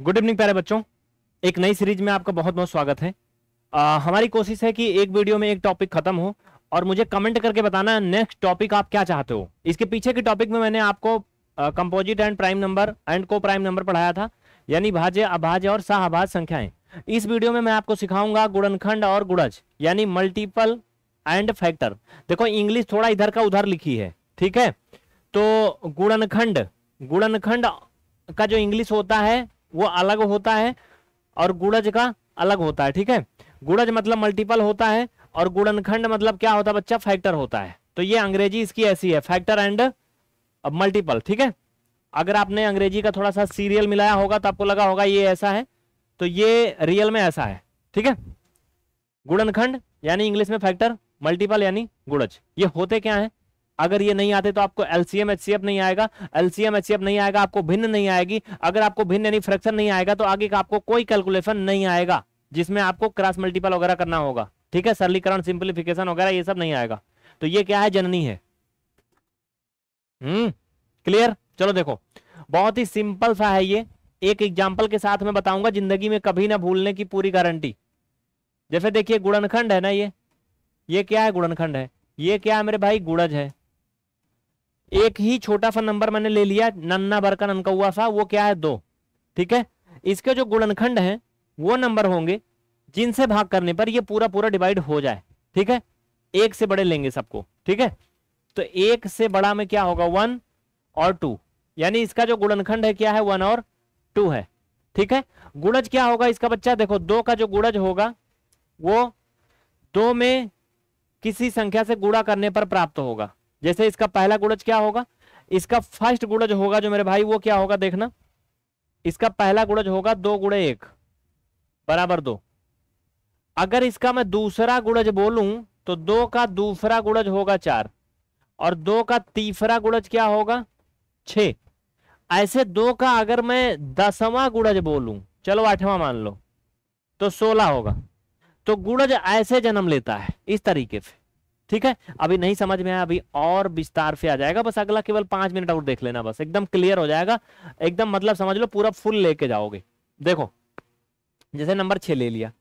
good evening प्यारे बच्चों एक नई सीरीज में आपका बहुत बहुत स्वागत है आ, हमारी कोशिश है कि एक वीडियो में एक टॉपिक खत्म हो और मुझे कमेंट करके बताना नेक्स्ट टॉपिक आप क्या चाहते हो इसके पीछे के टॉपिक में मैंने आपको composite and prime number and coprime number पढ़ाया था यानी भाज्य अभाज्य और साहभाज संख्याएं इस वीडियो में मैं आपको सिखाऊंगा गुणनखंड और गुड़ज यानी मल्टीपल एंड फैक्टर देखो इंग्लिश थोड़ा इधर का उधर लिखी है ठीक है तो गुणनखंड गुणनखंड का जो इंग्लिश होता है वो अलग होता है और गुड़ज का अलग होता है ठीक है गुड़ज मतलब मल्टीपल होता है और गुड़नखंड मतलब क्या होता है बच्चा फैक्टर होता है तो ये अंग्रेजी इसकी ऐसी है फैक्टर एंड मल्टीपल ठीक है अगर आपने अंग्रेजी का थोड़ा सा सीरियल मिलाया होगा तो आपको लगा होगा ये ऐसा है तो ये रियल में ऐसा है ठीक है गुड़नखंड यानी इंग्लिश में फैक्टर मल्टीपल यानी गुड़ज ये होते क्या है अगर ये नहीं आते तो आपको एलसीएम एच नहीं आएगा एलसीएम एच नहीं आएगा आपको भिन्न नहीं आएगी अगर आपको भिन्न यानी फ्रैक्शन नहीं आएगा तो आगे का आपको कोई कैलकुलेशन नहीं आएगा जिसमें आपको क्रॉस मल्टीपल वगैरह करना होगा ठीक है सरलीकरण सिंप्लीफिकेशन वगैरह ये सब नहीं आएगा तो ये क्या है जननी है हम्म क्लियर चलो देखो बहुत ही सिंपल सा है ये एक एग्जाम्पल के साथ मैं बताऊंगा जिंदगी में कभी ना भूलने की पूरी गारंटी जैसे देखिए गुड़नखंड है ना ये ये क्या है गुड़नखंड है ये क्या है मेरे भाई गुड़ज है एक ही छोटा सा नंबर मैंने ले लिया नन्ना बरका ननकौआ सा वो क्या है दो ठीक है इसके जो गुणनखंड है वो नंबर होंगे जिनसे भाग करने पर ये पूरा पूरा डिवाइड हो जाए ठीक है एक से बड़े लेंगे सबको ठीक है तो एक से बड़ा में क्या होगा वन और टू यानी इसका जो गुणनखंड है क्या है वन और टू है ठीक है गुणज क्या होगा इसका बच्चा देखो दो का जो गुणज होगा वो दो में किसी संख्या से गुणा करने पर प्राप्त होगा जैसे इसका पहला गुणज क्या होगा इसका फर्स्ट गुणज होगा जो मेरे भाई वो क्या होगा देखना इसका पहला गुणज होगा दो गुणे एक बराबर दो अगर इसका मैं दूसरा गुणज बोलूं तो दो का दूसरा गुणज होगा चार और दो का तीसरा गुणज क्या होगा छ ऐसे दो का अगर मैं दसवां गुणज बोलूं चलो आठवां मान लो तो सोलह होगा तो गुणज ऐसे जन्म लेता है इस तरीके से ठीक है अभी नहीं समझ में आया अभी और विस्तार से आ जाएगा बस अगला केवल पांच मिनट और देख लेना बस एकदम क्लियर हो जाएगा एकदम मतलब समझ लो पूरा फुल लेके जाओगे देखो जैसे नंबर छह ले लिया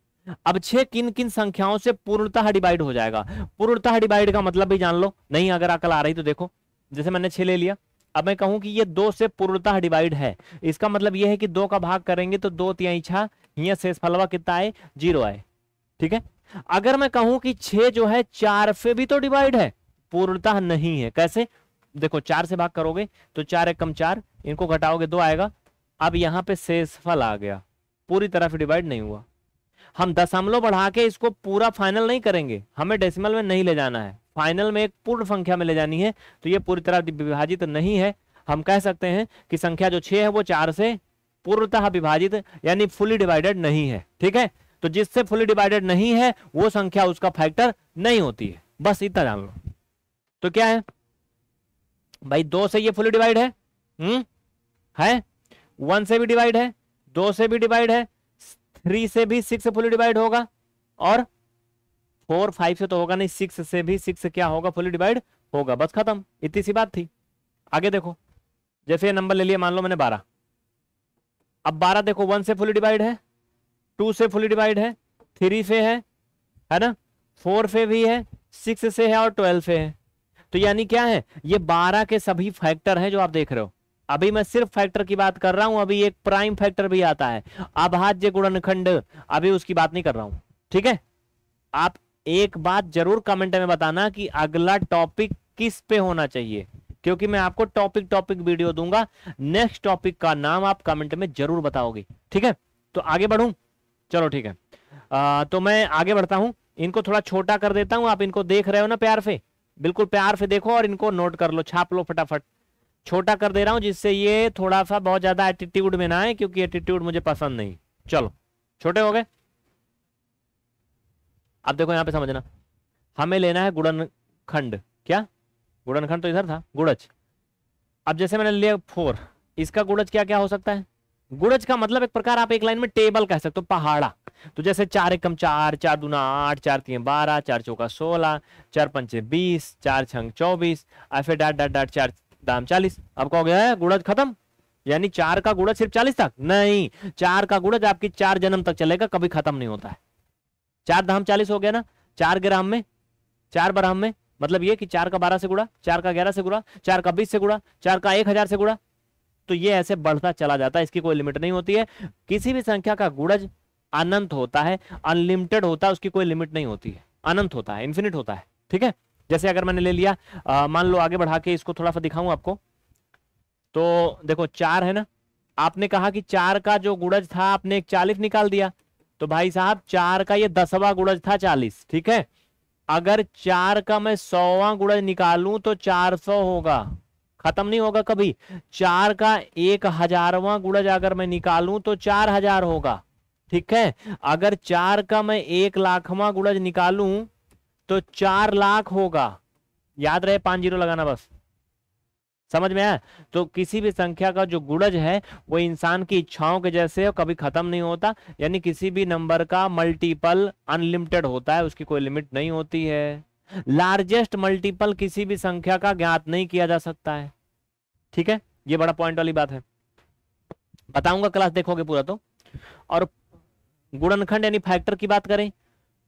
अब छह किन किन संख्याओं से पूर्णतः डिवाइड हो जाएगा पूर्णतः डिवाइड का मतलब भी जान लो नहीं अगर अकल आ रही तो देखो जैसे मैंने छह ले लिया अब मैं कहूं कि ये दो से पूर्णतः डिवाइड है इसका मतलब ये है कि दो का भाग करेंगे तो दो तिया छा यह शेष फलवा कितना आए जीरो आए ठीक है अगर मैं कहूं कि छह जो है चार से भी तो डिवाइड है पूर्णता नहीं है कैसे देखो चार से भाग करोगे तो चार एक कम चार इनको घटाओगे दो आएगा अब यहां पे शेषफल आ गया पूरी तरह से डिवाइड नहीं हुआ हम दशमलव बढ़ा के इसको पूरा फाइनल नहीं करेंगे हमें डेसिमल में नहीं ले जाना है फाइनल में एक पूर्ण संख्या में ले जानी है तो ये पूरी तरह विभाजित तो नहीं है हम कह सकते हैं कि संख्या जो छह है वो चार से पूर्णतः विभाजित यानी फुली डिवाइडेड नहीं है ठीक है तो जिससे फुली डिवाइडेड नहीं है वो संख्या उसका फैक्टर नहीं होती है बस इतना जान लो तो क्या है भाई दो से ये फुली डिवाइड है हम्म है वन से भी डिवाइड है दो से भी डिवाइड है थ्री से भी सिक्स फुली डिवाइड होगा और फोर फाइव से तो होगा नहीं सिक्स से भी सिक्स क्या होगा फुली डिवाइड होगा बस खत्म इतनी सी बात थी आगे देखो जैसे ये नंबर ले लिया मान लो मैंने बारह अब बारह देखो वन से फुली डिवाइड है टू से फुली डिवाइड है थ्री से है है ना फोर से भी है सिक्स से है और ट्वेल्व से है तो यानी क्या है ये बारह के सभी फैक्टर हैं जो आप देख रहे हो अभी मैं सिर्फ फैक्टर की बात कर रहा हूं अभी एक प्राइम फैक्टर भी आता है अभाज्य गुणनखंड अभी उसकी बात नहीं कर रहा हूं ठीक है आप एक बात जरूर कमेंट में बताना कि अगला टॉपिक किस पे होना चाहिए क्योंकि मैं आपको टॉपिक टॉपिक वीडियो दूंगा नेक्स्ट टॉपिक का नाम आप कमेंट में जरूर बताओगे ठीक है तो आगे बढ़ू चलो ठीक है आ, तो मैं आगे बढ़ता हूं इनको थोड़ा छोटा कर देता हूं आप इनको देख रहे हो ना प्यार से बिल्कुल प्यार से देखो और इनको नोट कर लो छाप लो फटाफट छोटा कर दे रहा हूं जिससे ये थोड़ा सा बहुत ज़्यादा एटीट्यूड में ना आए क्योंकि एटीट्यूड मुझे पसंद नहीं चलो छोटे हो गए अब देखो यहां पे समझना हमें लेना है गुड़न खंड क्या गुड़न खंड तो इधर था गुड़च अब जैसे मैंने लिया फोर इसका गुड़च क्या क्या हो सकता है गुड़ज का मतलब एक प्रकार आप एक लाइन में टेबल कह सकते हो पहाड़ा तो जैसे चार एकम चार चार दूना आठ चार तीन बारह चार चौका सोलह चार पंचे बीस चार छंग चौबीस और फिर डाट डाट डाट चार दाम चालीस अब गया है गुड़ज खत्म यानी चार का गुड़ज सिर्फ चालीस तक नहीं चार का गुड़ज आपकी चार जन्म तक चलेगा कभी खत्म नहीं होता है चार धाम चालीस हो गया ना चार ग्राम में चार ब्राह्म में मतलब ये कि चार का बारह से गुड़ा चार का ग्यारह से गुड़ा चार का बीस से गुड़ा चार का एक हजार से गुड़ा तो ये ऐसे बढ़ता चला जाता है इसकी कोई लिमिट नहीं होती है किसी भी संख्या का गुड़ज अनंत होता है अनलिमिटेड होता है उसकी कोई लिमिट नहीं होती है अनंत होता है इन्फिनिट होता है ठीक है जैसे अगर मैंने ले लिया मान लो आगे बढ़ा के इसको थोड़ा सा दिखाऊं आपको तो देखो चार है ना आपने कहा कि चार का जो गुड़ज था आपने एक चालीस निकाल दिया तो भाई साहब चार का ये दसवा गुड़ज था चालीस ठीक है अगर चार का मैं सौवा गुड़ज निकालू तो चार सौ होगा खत्म नहीं होगा कभी चार का एक हजारवा गुणज अगर मैं निकालूं तो चार हजार होगा ठीक है अगर चार का मैं एक लाखवा गुणज निकालूं तो चार लाख होगा याद रहे पांच जीरो लगाना बस समझ में आया तो किसी भी संख्या का जो गुड़ज है वो इंसान की इच्छाओं के जैसे कभी खत्म नहीं होता यानी किसी भी नंबर का मल्टीपल अनलिमिटेड होता है उसकी कोई लिमिट नहीं होती है लार्जेस्ट मल्टीपल किसी भी संख्या का ज्ञात नहीं किया जा सकता है ठीक है ये बड़ा पॉइंट वाली बात है बताऊंगा क्लास देखोगे पूरा तो और गुणनखंड यानी फैक्टर की बात करें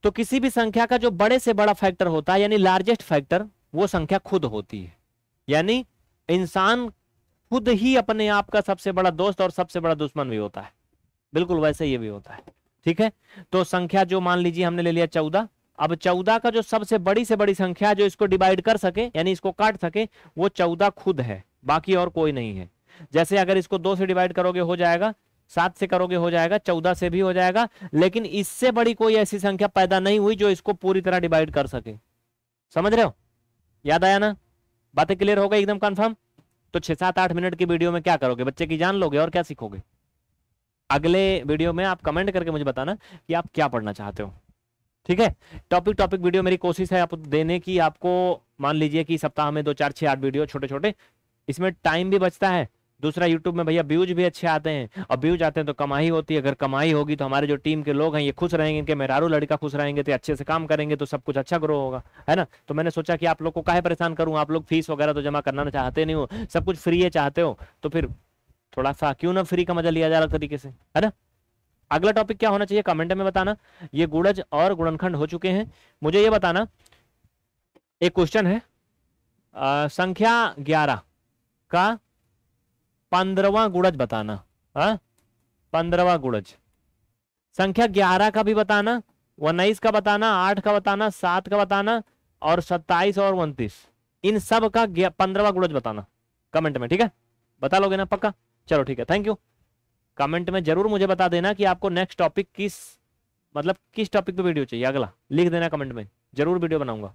तो किसी भी संख्या का जो बड़े से बड़ा फैक्टर होता है यानी लार्जेस्ट फैक्टर वो संख्या खुद होती है यानी इंसान खुद ही अपने आप का सबसे बड़ा दोस्त और सबसे बड़ा दुश्मन भी होता है बिल्कुल वैसे ये भी होता है ठीक है तो संख्या जो मान लीजिए हमने ले लिया चौदह अब चौदह का जो सबसे बड़ी से बड़ी संख्या जो इसको डिवाइड कर सके यानी इसको काट सके वो चौदह खुद है बाकी और कोई नहीं है जैसे अगर इसको दो से डिवाइड करोगे हो जाएगा सात से करोगे हो जाएगा चौदह से भी हो जाएगा लेकिन इससे बड़ी कोई ऐसी संख्या पैदा नहीं हुई जो इसको पूरी तरह डिवाइड कर सके समझ रहे हो याद आया ना बातें क्लियर हो गई एकदम कंफर्म तो छह सात आठ मिनट की वीडियो में क्या करोगे बच्चे की जान लोगे और क्या सीखोगे अगले वीडियो में आप कमेंट करके मुझे बताना कि आप क्या पढ़ना चाहते हो ठीक है टॉपिक टॉपिक वीडियो मेरी कोशिश है आप देने की आपको मान लीजिए कि सप्ताह में दो चार छः आठ वीडियो छोटे छोटे इसमें टाइम भी बचता है दूसरा यूट्यूब में भैया व्यूज भी अच्छे आते हैं और व्यूज आते हैं तो कमाई होती है अगर कमाई होगी तो हमारे जो टीम के लोग हैं ये खुश रहेंगे इनके मेरारू लड़का खुश रहेंगे तो अच्छे से काम करेंगे तो सब कुछ अच्छा ग्रो होगा है ना तो मैंने सोचा कि आप लोग को काहे परेशान करूँ आप लोग फीस वगैरह तो जमा करना चाहते नहीं हो सब कुछ फ्री है चाहते हो तो फिर थोड़ा सा क्यों ना फ्री का मजा लिया जा रहा तरीके से है ना अगला टॉपिक क्या होना चाहिए कमेंट में बताना ये गुड़ज और गुणनखंड हो चुके हैं मुझे ये बताना एक क्वेश्चन है आ, संख्या ग्यारह का पंद्रवा गुड़ज बताना पंद्रवा गुड़ज संख्या ग्यारह का भी बताना उन्नीस का बताना आठ का बताना सात का बताना और सत्ताईस और उन्तीस इन सब का पंद्रवा गुड़ज बताना कमेंट में ठीक है बता लोगे ना पक्का चलो ठीक है थैंक यू कमेंट में जरूर मुझे बता देना कि आपको नेक्स्ट टॉपिक किस मतलब किस टॉपिक पे वीडियो चाहिए अगला लिख देना कमेंट में जरूर वीडियो बनाऊंगा